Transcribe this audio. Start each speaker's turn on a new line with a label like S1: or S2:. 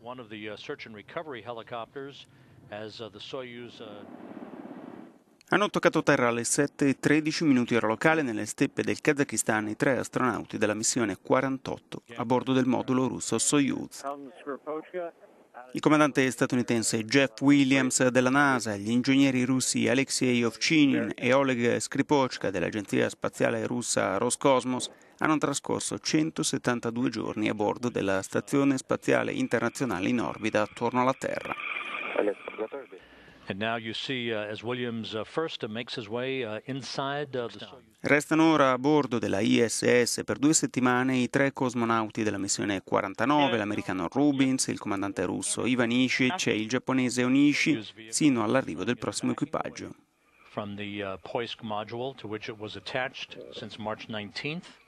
S1: one of the uh, search and recovery helicopters as uh, the Soyuz uh,
S2: hanno toccato terra alle 7.13 minuti ora locale nelle steppe del Kazakistan i tre astronauti della missione 48 a bordo del modulo russo Soyuz. Il comandante statunitense Jeff Williams della NASA, gli ingegneri russi Alexei Ovchinin e Oleg Skripochka dell'agenzia spaziale russa Roscosmos hanno trascorso 172 giorni a bordo della Stazione Spaziale Internazionale in orbita attorno alla Terra. Williams Restano ora a bordo della ISS per due settimane i tre cosmonauti della missione 49, l'americano Rubins, il comandante russo Ivan Ishic e il giapponese Onishi, sino all'arrivo del prossimo equipaggio.
S1: From the uh, POISC module to which it was attached since March
S2: 19th.